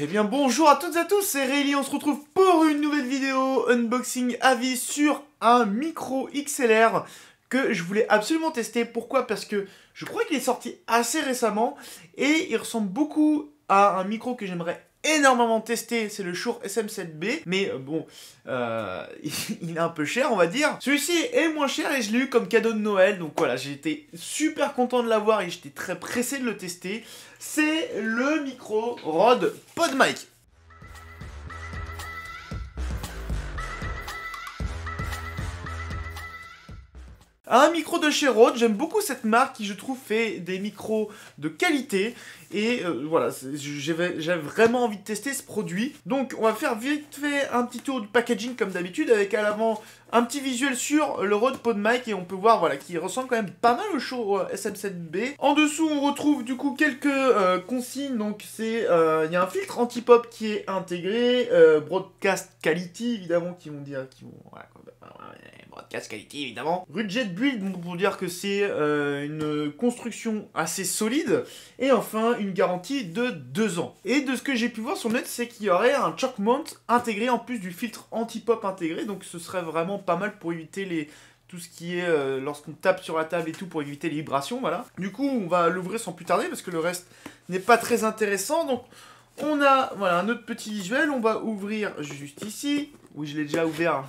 Eh bien bonjour à toutes et à tous, c'est Rayleigh, on se retrouve pour une nouvelle vidéo unboxing avis sur un micro XLR que je voulais absolument tester. Pourquoi Parce que je crois qu'il est sorti assez récemment et il ressemble beaucoup à un micro que j'aimerais énormément testé, c'est le Shure SM7B, mais euh, bon, euh, il est un peu cher, on va dire. Celui-ci est moins cher et je l'ai eu comme cadeau de Noël, donc voilà, j'ai été super content de l'avoir et j'étais très pressé de le tester. C'est le micro Rode PodMic. Un micro de chez Rode, j'aime beaucoup cette marque qui je trouve fait des micros de qualité et euh, voilà, j'avais vraiment envie de tester ce produit. Donc on va faire vite fait un petit tour du packaging comme d'habitude avec à l'avant un petit visuel sur le Rode PodMic et on peut voir voilà qui ressemble quand même pas mal au show euh, SM7B. En dessous on retrouve du coup quelques euh, consignes donc c'est il y a un filtre anti-pop qui est intégré, broadcast quality évidemment qui vont dire qui vont bah, Casse qualité évidemment. Rudget Build, pour dire que c'est euh, une construction assez solide. Et enfin, une garantie de 2 ans. Et de ce que j'ai pu voir sur le net, c'est qu'il y aurait un choc mount intégré en plus du filtre anti-pop intégré. Donc ce serait vraiment pas mal pour éviter les, tout ce qui est euh, lorsqu'on tape sur la table et tout pour éviter les vibrations, voilà. Du coup, on va l'ouvrir sans plus tarder parce que le reste n'est pas très intéressant. Donc, on a voilà un autre petit visuel. On va ouvrir juste ici. Oui, je l'ai déjà ouvert. Hein,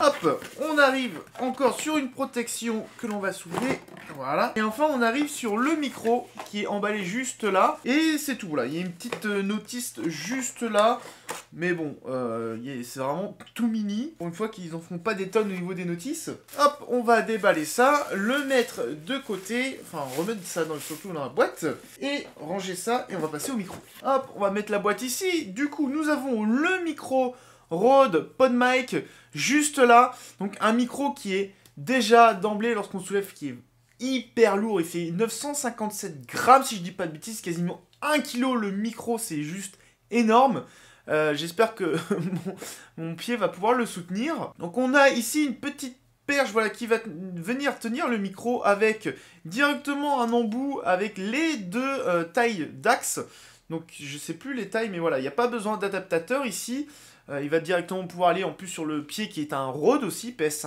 Hop, on arrive encore sur une protection que l'on va soulever. Voilà. Et enfin, on arrive sur le micro qui est emballé juste là. Et c'est tout. Là, il y a une petite euh, notice juste là. Mais bon, euh, c'est vraiment tout mini. Pour une fois qu'ils en font pas des tonnes au niveau des notices. Hop, on va déballer ça, le mettre de côté. Enfin, remettre ça dans, surtout dans la boîte. Et ranger ça. Et on va passer au micro. Hop, on va mettre la boîte ici. Du coup, nous avons le micro Rode, pod juste là. Donc un micro qui est déjà d'emblée, lorsqu'on soulève, qui est hyper lourd. Il fait 957 grammes, si je dis pas de bêtises, quasiment 1 kg le micro, c'est juste énorme. Euh, j'espère que mon, pied va pouvoir le soutenir. Donc on a ici une petite perche voilà, qui va venir tenir le micro avec directement un embout avec les deux euh, tailles d'axe. Donc je sais plus les tailles, mais voilà, il n'y a pas besoin d'adaptateur ici. Euh, il va directement pouvoir aller en plus sur le pied qui est un road aussi, ps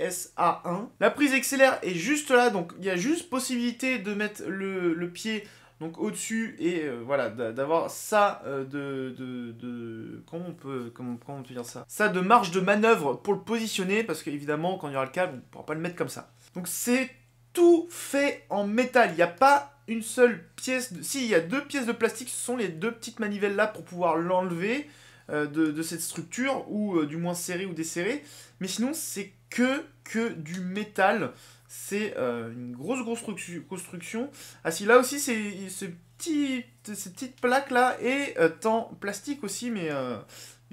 PSA1. La prise XLR est juste là, donc il y a juste possibilité de mettre le, pied donc au-dessus et euh, voilà d'avoir ça euh, de, de, de, comment on peut comment, dire ça ça de marge de manœuvre pour le positionner parce qu'évidemment quand il y aura le câble on ne pourra pas le mettre comme ça donc c'est tout fait en métal il n'y a pas une seule pièce s'il si il y a deux pièces de plastique ce sont les deux petites manivelles là pour pouvoir l'enlever euh, de, cette structure, ou euh, du moins serré ou desserré. Mais sinon, c'est que, que du métal. C'est euh, une grosse, grosse construction. Ah si, là aussi, c'est ce petit, cette plaque-là et en plastique aussi, mais...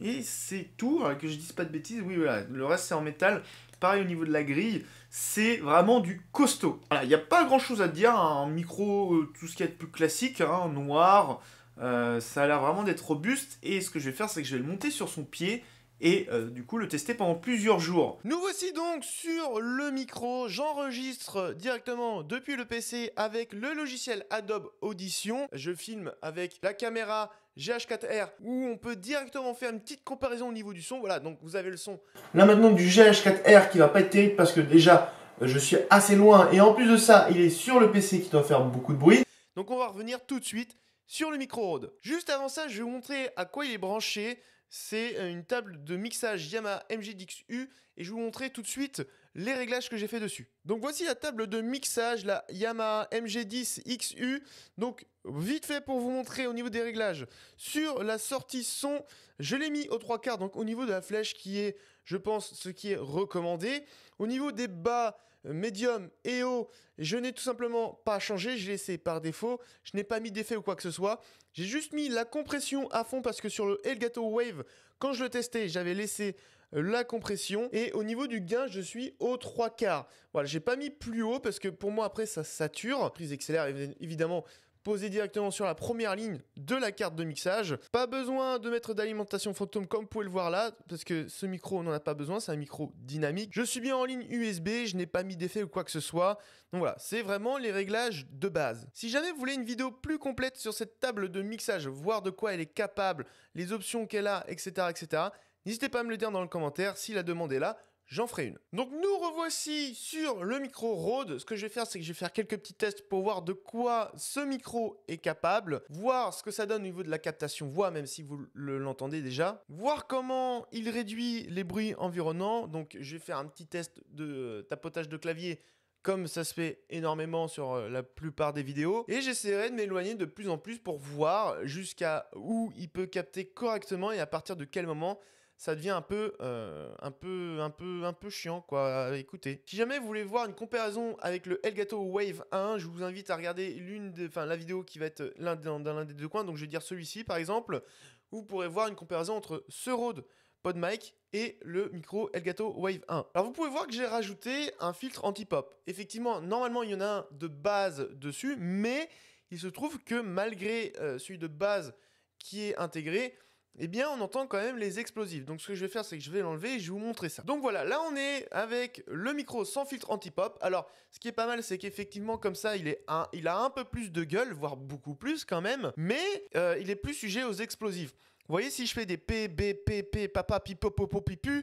Et c'est tout, que je dise pas de bêtises, oui voilà, le reste c'est en métal. Pareil au niveau de la grille, c'est vraiment du costaud. il n'y a pas grand chose à dire, hein, un micro, tout ce qu'il est a plus classique, hein, noir, euh, ça a l'air vraiment d'être robuste et ce que je vais faire c'est que je vais le monter sur son pied et euh, du coup le tester pendant plusieurs jours. Nous voici donc sur le micro, j'enregistre directement depuis le PC avec le logiciel Adobe Audition, je filme avec la caméra GH4R où on peut directement faire une petite comparaison au niveau du son, voilà donc vous avez le son. Là maintenant du GH4R qui va pas être terrible parce que déjà euh, je suis assez loin et en plus de ça il est sur le PC qui doit faire beaucoup de bruit. Donc on va revenir tout de suite sur le micro-rode. Juste avant ça, je vais vous montrer à quoi il est branché. C'est euh, une table de mixage Yamaha MG-10XU et je vais vous montrer tout de suite les réglages que j'ai fait dessus. Donc voici la table de mixage, la Yamaha MG10XU. Donc vite fait pour vous montrer au niveau des réglages. Sur la sortie son, je l'ai mis au trois quarts, donc au niveau de la flèche qui est, je pense, ce qui est recommandé. Au niveau des bas, euh, médium et haut, je n'ai tout simplement pas changé, j'ai laissé par défaut, je n'ai pas mis d'effet ou quoi que ce soit. J'ai juste mis la compression à fond parce que sur le Elgato Wave, quand je le testais, j'avais laissé euh, la compression et au niveau du gain je suis au 3 quarts voilà j'ai pas mis plus haut parce que pour moi après ça sature prise accélère évidemment posé directement sur la première ligne de la carte de mixage. Pas besoin de mettre d'alimentation fantôme comme vous pouvez le voir là, parce que ce micro on n'en a pas besoin, c'est un micro dynamique. Je suis bien en ligne USB, je n'ai pas mis d'effet ou quoi que ce soit. Donc voilà, c'est vraiment les réglages de base. Si jamais vous voulez une vidéo plus complète sur cette table de mixage, voir de quoi elle est capable, les options qu'elle a, etc. etc. N'hésitez pas à me le dire dans le commentaire si la demande est là j'en ferai une. Donc nous revoici sur le micro Rode. Ce que je vais faire, c'est que je vais faire quelques petits tests pour voir de quoi ce micro est capable, voir ce que ça donne au niveau de la captation voix, même si vous l'entendez déjà, voir comment il réduit les bruits environnants. Donc je vais faire un petit test de tapotage de clavier comme ça se fait énormément sur euh, la plupart des vidéos. Et j'essaierai de m'éloigner de plus en plus pour voir jusqu'à où il peut capter correctement et à partir de quel moment ça devient un peu, euh, un peu, un peu, un peu chiant quoi. Écoutez, si jamais vous voulez voir une comparaison avec le Elgato Wave 1, je vous invite à regarder l'une, enfin la vidéo qui va être l'un dans, l'un des deux coins. Donc je vais dire celui-ci par exemple. Vous pourrez voir une comparaison entre ce Rode PodMic et le micro Elgato Wave 1. Alors vous pouvez voir que j'ai rajouté un filtre anti-pop. Effectivement, normalement il y en a un de base dessus, mais il se trouve que malgré euh, celui de base qui est intégré, eh bien on entend quand même les explosifs. Donc ce que je vais faire, c'est que je vais l'enlever et je vais vous montrer ça. Donc voilà, là on est avec le micro sans filtre anti-pop. Alors ce qui est pas mal, c'est qu'effectivement comme ça, il, est il a un peu plus de gueule, voire beaucoup plus quand même, mais euh, il est plus sujet aux explosifs. Vous voyez, si je fais des P, B, P, P, papa, pipo,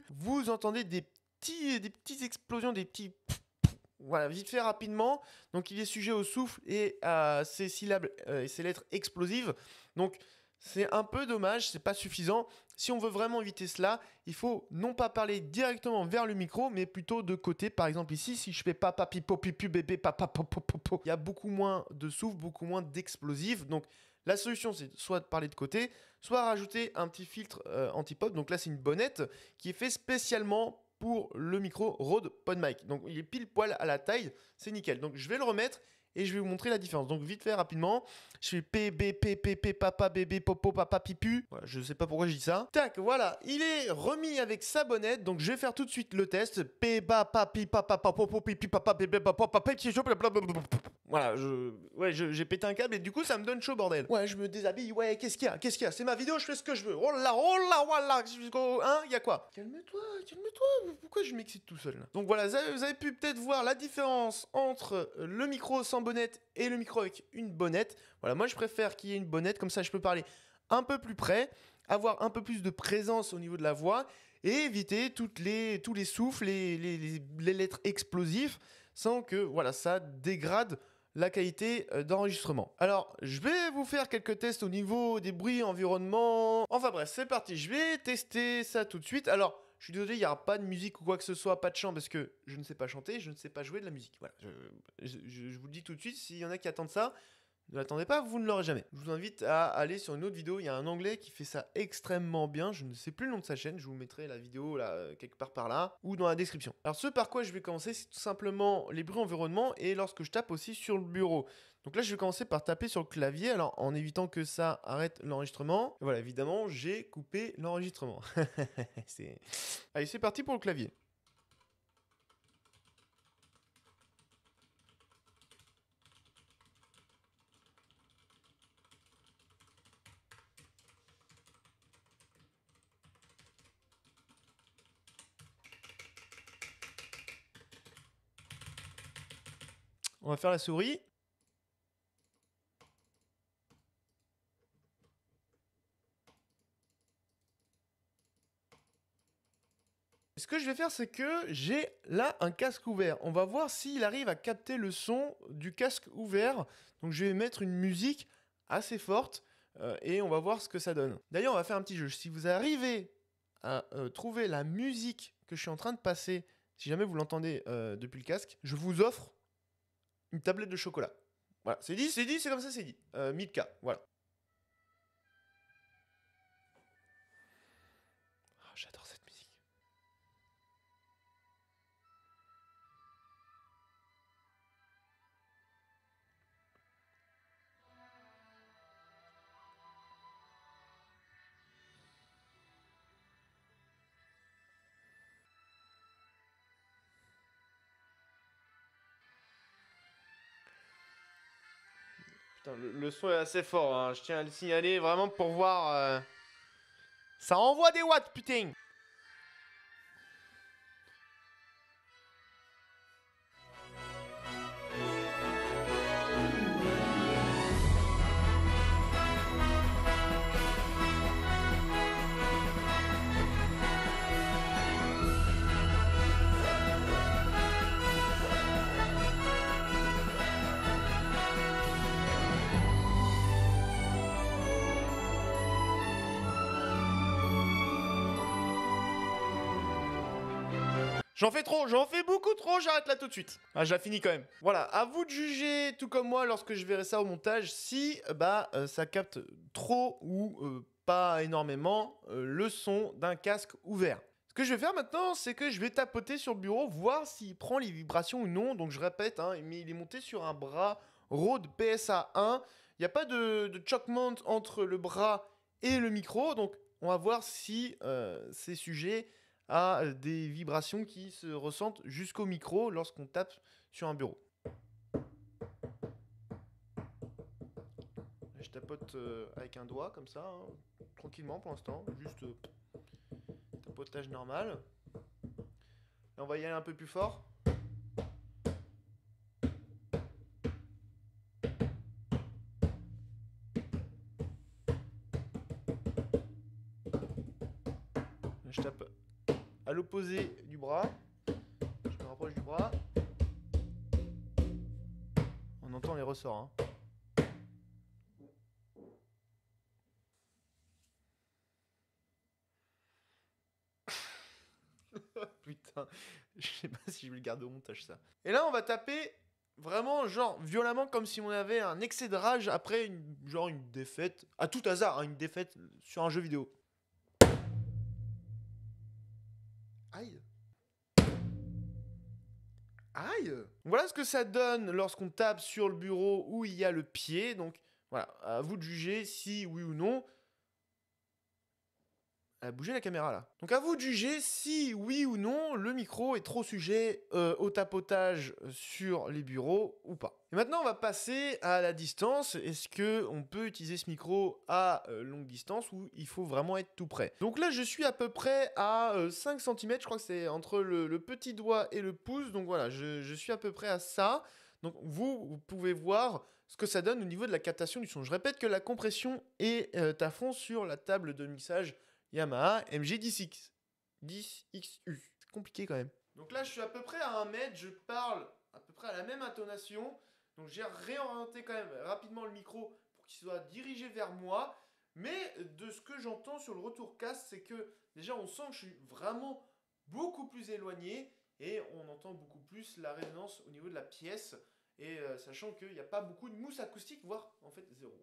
vous entendez des petits, des petites explosions, des petits... Voilà, vite fait rapidement. Donc il est sujet au souffle et à ses syllabes euh, et lettres explosives. Donc c'est un peu dommage, c'est pas suffisant. Si on veut vraiment éviter cela, il faut non pas parler directement vers le micro, mais plutôt de côté. Par exemple, ici, si je fais papa pipo pipu bébé papa popo popo, il y a beaucoup moins de souffle, beaucoup moins d'explosifs. Donc la solution, c'est soit de parler de côté, soit rajouter un petit filtre euh, anti-pop. Donc là, c'est une bonnette qui est fait spécialement pour le micro Rode PodMic. Donc il est pile poil à la taille, c'est nickel. Donc je vais le remettre et je vais vous montrer la différence. Donc vite fait, rapidement, je fais P, B, P, P, P, papa, bébé, popo, papa, pipu. je sais pas pourquoi je dis ça. Tac, voilà, il est remis avec sa bonnette, donc je vais faire tout de suite le test. P, ba, papi, papa, popo, pipi, papa, bébé, papa, papa, voilà, je, ouais, j'ai pété un câble et du coup, ça me donne chaud, bordel. Ouais, je me déshabille, ouais, qu'est-ce qu'il y a Qu'est-ce qu'il y a C'est ma vidéo, je fais ce que je veux. Oh là, oh là, oh là, hein Il y a quoi Calme-toi, calme-toi, pourquoi je m'excite tout seul Donc voilà, vous avez, pu peut-être voir la différence entre le micro sans bonnette et le micro avec une bonnette. Voilà, moi je préfère qu'il y ait une bonnette, comme ça je peux parler un peu plus près, avoir un peu plus de présence au niveau de la voix et éviter toutes les, tous les souffles, les, les, les, lettres explosives sans que voilà, ça dégrade la qualité euh, d'enregistrement. Alors, je vais vous faire quelques tests au niveau des bruits, environnement. Enfin bref, c'est parti. Je vais tester ça tout de suite. Alors, je suis désolé, il n'y aura pas de musique ou quoi que ce soit, pas de chant, parce que je ne sais pas chanter, je ne sais pas jouer de la musique. Voilà, je, je vous le dis tout de suite, s'il y en a qui attendent ça, ne l'attendez pas, vous ne l'aurez jamais. Je vous invite à aller sur une autre vidéo. Il y a un anglais qui fait ça extrêmement bien. Je ne sais plus le nom de sa chaîne. Je vous mettrai la vidéo là, euh, quelque part par là ou dans la description. Alors, ce par quoi je vais commencer, c'est tout simplement les bruits environnement et lorsque je tape aussi sur le bureau. Donc là, je vais commencer par taper sur le clavier, alors en évitant que ça arrête l'enregistrement. Voilà, évidemment, j'ai coupé l'enregistrement. Allez, c'est parti pour le clavier. On va faire la souris. Ce que je vais faire, c'est que j'ai là un casque ouvert. On va voir s'il arrive à capter le son du casque ouvert. Donc je vais mettre une musique assez forte euh, et on va voir ce que ça donne. D'ailleurs, on va faire un petit jeu. Si vous arrivez à euh, trouver la musique que je suis en train de passer, si jamais vous l'entendez euh, depuis le casque, je vous offre une tablette de chocolat. Voilà, c'est dit, c'est dit, c'est comme ça, c'est dit. Euh, k voilà. le, son est assez fort, hein. je tiens à le signaler vraiment pour voir. Euh, Ça envoie des watts, putain! J'en fais trop, j'en fais beaucoup trop, j'arrête là tout de suite. Ah, je la finis quand même. Voilà, à vous de juger, tout comme moi, lorsque je verrai ça au montage, si bah euh, ça capte trop ou euh, pas énormément euh, le son d'un casque ouvert. Ce que je vais faire maintenant, c'est que je vais tapoter sur le bureau, voir s'il prend les vibrations ou non. Donc je répète, hein, il est monté sur un bras Rode PSA 1. Il n'y a pas de, de choc-mount entre le bras et le micro, donc on va voir si ces sujets à des vibrations qui se ressentent jusqu'au micro lorsqu'on tape sur un bureau. Je tapote euh, avec un doigt comme ça, hein, tranquillement pour l'instant, juste euh, tapotage normal. on va y aller un peu plus fort. poser du bras. Je me rapproche du bras. On entend les ressorts. Hein. Putain, je sais pas si je vais le garder au montage ça. Et là, on va taper vraiment genre violemment comme si on avait un excès de rage après une, genre une défaite à tout hasard, hein, une défaite sur un jeu vidéo. Aïe Voilà ce que ça donne lorsqu'on tape sur le bureau où il y a le pied. Donc voilà, à vous de juger si oui ou non a bouger la caméra là. Donc à vous de juger si oui ou non le micro est trop sujet euh, au tapotage euh, sur les bureaux ou pas. Et maintenant on va passer à la distance. Est-ce que on peut utiliser ce micro à euh, longue distance ou il faut vraiment être tout près Donc là je suis à peu près à 5 cm, je crois que c'est entre le, petit doigt et le pouce. Donc voilà, je, je suis à peu près à ça. Donc vous, vous pouvez voir ce que ça donne au niveau de la captation du son. Je répète que la compression est à fond sur la table de mixage Yamaha MG10X. 10XU. compliqué quand même. Donc là, je suis à peu près à 1 mètre, je parle à peu près à la même intonation. Donc j'ai réorienté quand même rapidement le micro pour qu'il soit dirigé vers moi. Mais de ce que j'entends sur le retour casse, c'est que déjà on sent que je suis vraiment beaucoup plus éloigné et on entend beaucoup plus la résonance au niveau de la pièce. Et euh, sachant qu'il n'y a pas beaucoup de mousse acoustique, voire en fait zéro.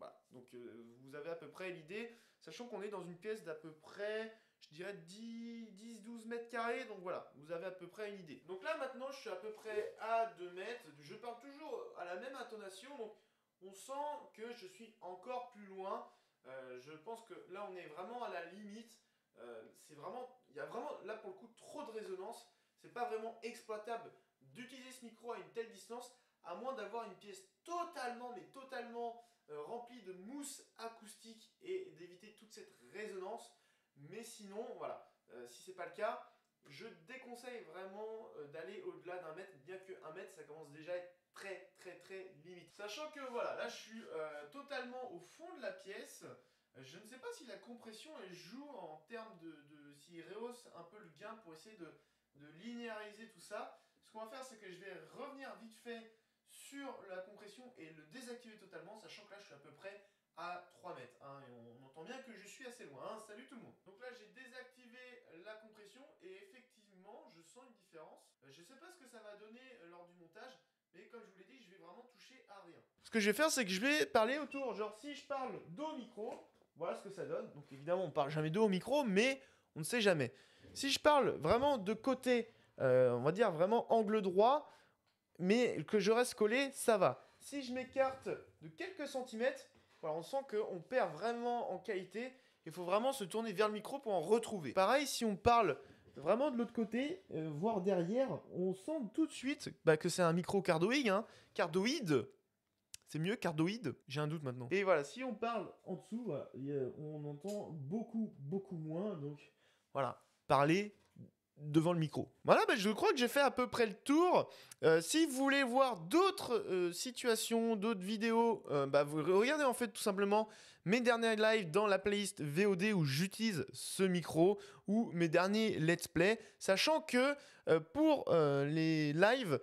Hein, Donc euh, vous avez à peu près l'idée. Sachant qu'on est dans une pièce d'à peu près, je dirais 10-12 mètres carrés, donc voilà, vous avez à peu près une idée. Donc là maintenant je suis à peu près à 2 mètres, je parle toujours à la même intonation, donc on sent que je suis encore plus loin. Euh, je pense que là on est vraiment à la limite, euh, c'est vraiment, il y a vraiment là pour le coup trop de résonance, c'est pas vraiment exploitable d'utiliser ce micro à une telle distance, à moins d'avoir une pièce totalement, mais totalement euh, rempli de mousse acoustique et d'éviter toute cette résonance. Mais sinon, voilà, euh, si c'est pas le cas, je déconseille vraiment euh, d'aller au-delà d'un mètre, bien que un mètre, ça commence déjà à être très très très limite. Sachant que voilà, là je suis totalement au fond de la pièce. Je ne sais pas si la compression elle joue en termes de, de si rehausse un peu le gain pour essayer de, de linéariser tout ça. Ce qu'on va faire, c'est que je vais revenir vite fait sur la compression et le désactiver totalement, sachant que là je suis à peu près à 3 mètres. Hein, et on entend bien que je suis assez loin. Hein. Salut tout le monde Donc là, j'ai désactivé la compression et effectivement, je sens une différence. Euh, je sais pas ce que ça va donner euh, lors du montage, mais comme je vous l'ai dit, je vais vraiment toucher à rien. Ce que je vais faire, c'est que je vais parler autour. Genre, si je parle dos au micro, voilà ce que ça donne. Donc évidemment, on parle jamais dos au micro, mais on ne sait jamais. Si je parle vraiment de côté, euh, on va dire vraiment angle droit, mais que je reste collé, ça va. Si je m'écarte de quelques centimètres, on sent qu'on perd vraiment en qualité. Il faut vraiment se tourner vers le micro pour en retrouver. Pareil, si on parle vraiment de l'autre côté, euh, voire derrière, on sent tout de suite bah, que c'est un micro cardoïde. Hein. Cardoïde c'est mieux cardoïde J'ai un doute maintenant. Et voilà, si on parle en dessous, on entend beaucoup, beaucoup moins. Donc voilà, parler devant le micro. Voilà, ben, je crois que j'ai fait à peu près le tour. Euh, si vous voulez voir d'autres euh, situations, d'autres vidéos, euh, bah, vous regardez en fait tout simplement mes derniers lives dans la playlist VOD où j'utilise ce micro ou mes derniers let's play, sachant que pour les lives,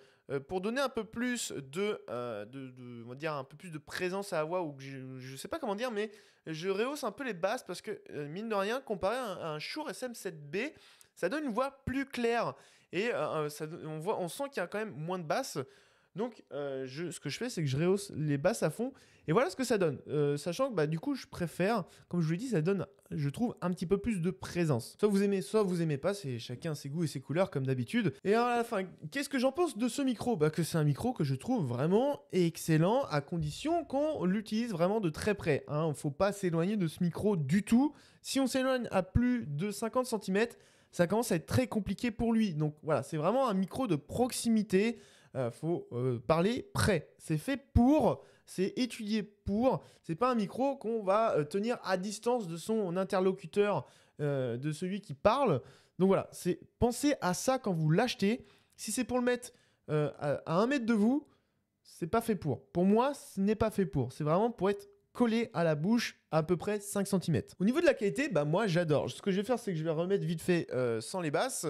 pour donner un peu plus de, de, dire un peu plus de présence à voix ou je, je sais pas comment dire mais je rehausse un peu les basses parce que mine de rien comparé un, à un Shure SM7B ça donne une voix plus claire. Et euh, euh, on, voit, on sent qu'il y a quand même moins de basses. Donc, euh, je, ce que je fais, c'est que je rehausse les basses à fond. Et voilà ce que ça donne. sachant que, bah, du coup, je préfère, comme je vous l'ai dit, ça donne, je trouve, un petit peu plus de présence. Soit vous aimez, soit vous aimez pas. C'est chacun ses goûts et ses couleurs, comme d'habitude. Et à la fin, qu'est-ce que j'en pense de ce micro Bah, que c'est un micro que je trouve vraiment excellent, à condition qu'on l'utilise vraiment de très près. ne hein. Faut pas s'éloigner de ce micro du tout. Si on s'éloigne à plus de 50 cm, ça commence à être très compliqué pour lui. Donc voilà, c'est vraiment un micro de proximité. Euh, faut euh, parler près. C'est fait pour, c'est étudié pour. C'est pas un micro qu'on va euh, tenir à distance de son interlocuteur, de celui qui parle. Donc voilà, c'est pensez à ça quand vous l'achetez. Si c'est pour le mettre à, à un mètre de vous, c'est pas fait pour. Pour moi, ce n'est pas fait pour. C'est vraiment pour être collé à la bouche à, peu près 5 cm. Au niveau de la qualité, bah moi j'adore. Ce que je vais faire, c'est que je vais remettre vite fait euh, sans les basses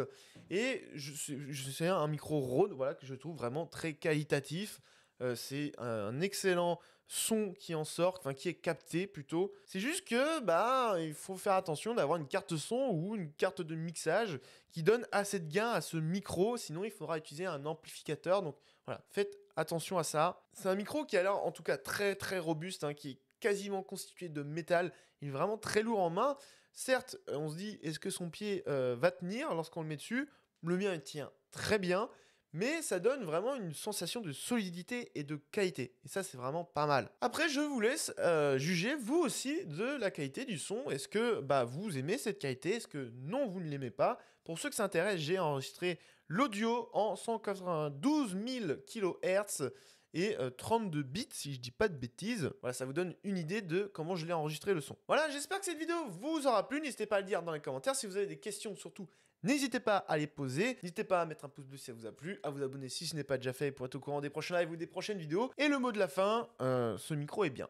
et je, je un micro Rode voilà que je trouve vraiment très qualitatif. Euh, c'est un excellent son qui en sort, enfin qui est capté plutôt. C'est juste que bah il faut faire attention d'avoir une carte son ou une carte de mixage qui donne assez de gain à ce micro, sinon il faudra utiliser un amplificateur. Donc voilà, faites attention à ça. C'est un micro qui a l'air en tout cas très très robuste, hein, qui, quasiment constitué de métal. Il est vraiment très lourd en main. Certes, euh, on se dit, est-ce que son pied euh, va tenir lorsqu'on le met dessus Le mien, il tient très bien, mais ça donne vraiment une sensation de solidité et de qualité. Et ça, c'est vraiment pas mal. Après, je vous laisse euh, juger, vous aussi, de la qualité du son. Est-ce que bah, vous aimez cette qualité Est-ce que non, vous ne l'aimez pas Pour ceux que s'intéressent, j'ai enregistré l'audio en 192 000 kHz et 32 euh, bits, si je dis pas de bêtises. Voilà, ça vous donne une idée de comment je l'ai enregistré le son. Voilà, j'espère que cette vidéo vous aura plu. N'hésitez pas à le dire dans les commentaires. Si vous avez des questions, surtout, n'hésitez pas à les poser. N'hésitez pas à mettre un pouce bleu si ça vous a plu, à vous abonner si ce n'est pas déjà fait pour être au courant des prochains lives ou des prochaines vidéos. Et le mot de la fin, euh, ce micro est bien.